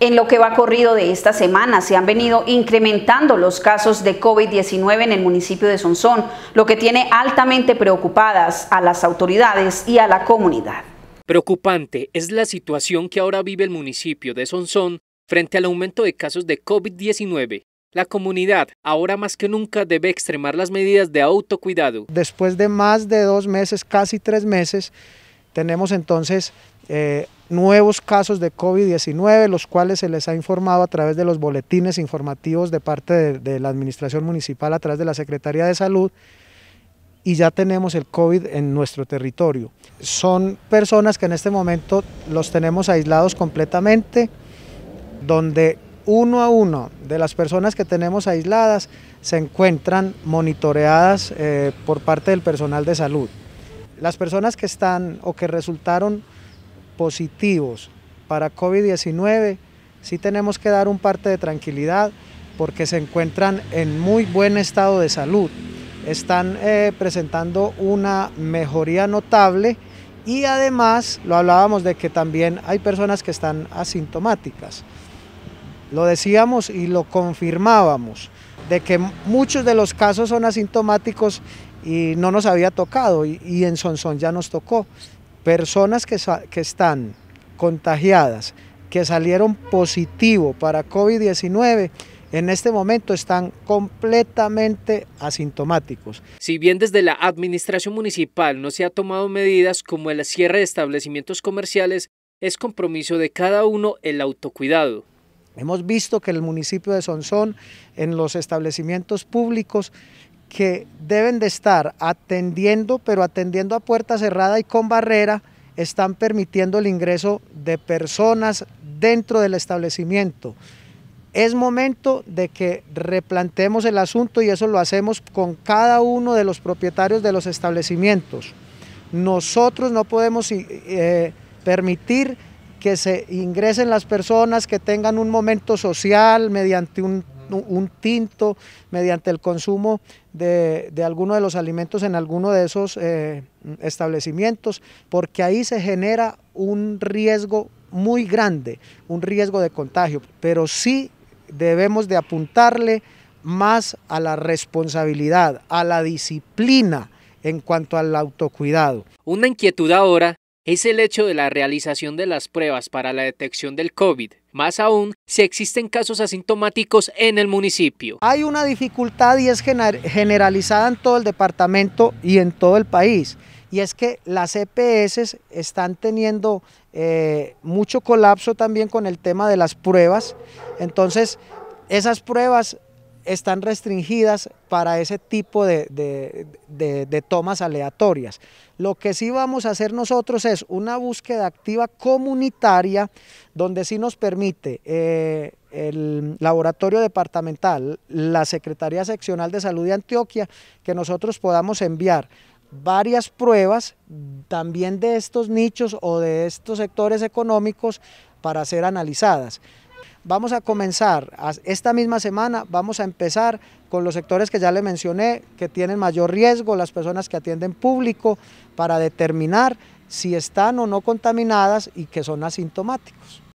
En lo que va corrido de esta semana, se han venido incrementando los casos de COVID-19 en el municipio de Sonsón, lo que tiene altamente preocupadas a las autoridades y a la comunidad. Preocupante es la situación que ahora vive el municipio de Sonsón frente al aumento de casos de COVID-19. La comunidad ahora más que nunca debe extremar las medidas de autocuidado. Después de más de dos meses, casi tres meses, tenemos entonces eh, nuevos casos de COVID-19, los cuales se les ha informado a través de los boletines informativos de parte de, la Administración Municipal, a través de la Secretaría de Salud, y ya tenemos el COVID en nuestro territorio. Son personas que en este momento los tenemos aislados completamente, donde uno a uno de las personas que tenemos aisladas se encuentran monitoreadas eh, por parte del personal de salud. Las personas que están o que resultaron positivos para COVID-19, sí tenemos que dar un parte de tranquilidad porque se encuentran en muy buen estado de salud. Están eh, presentando una mejoría notable y además lo hablábamos de que también hay personas que están asintomáticas. Lo decíamos y lo confirmábamos, de que muchos de los casos son asintomáticos y no nos había tocado y, en Sonsón ya nos tocó personas que, están contagiadas, que salieron positivo para COVID-19, en este momento están completamente asintomáticos. Si bien desde la administración municipal no se ha tomado medidas como el cierre de establecimientos comerciales, es compromiso de cada uno el autocuidado. Hemos visto que el municipio de Sonsón en los establecimientos públicos que deben de estar atendiendo, pero atendiendo a puerta cerrada y con barrera, están permitiendo el ingreso de personas dentro del establecimiento. Es momento de que replantemos el asunto y eso lo hacemos con cada uno de los propietarios de los establecimientos. Nosotros no podemos eh, permitir que se ingresen las personas, que tengan un momento social mediante un un tinto mediante el consumo de, algunos alguno de los alimentos en alguno de esos eh, establecimientos, porque ahí se genera un riesgo muy grande, un riesgo de contagio, pero sí debemos de apuntarle más a la responsabilidad, a la disciplina en cuanto al autocuidado. Una inquietud ahora es el hecho de la realización de las pruebas para la detección del COVID, más aún si existen casos asintomáticos en el municipio. Hay una dificultad y es generalizada en todo el departamento y en todo el país, y es que las EPS están teniendo eh, mucho colapso también con el tema de las pruebas, entonces esas pruebas están restringidas para ese tipo de, tomas aleatorias. Lo que sí vamos a hacer nosotros es una búsqueda activa comunitaria donde sí nos permite eh, el laboratorio departamental, la Secretaría Seccional de Salud de Antioquia, que nosotros podamos enviar varias pruebas también de estos nichos o de estos sectores económicos para ser analizadas. Vamos a comenzar, esta misma semana vamos a empezar con los sectores que ya le mencioné, que tienen mayor riesgo, las personas que atienden público, para determinar si están o no contaminadas y que son asintomáticos.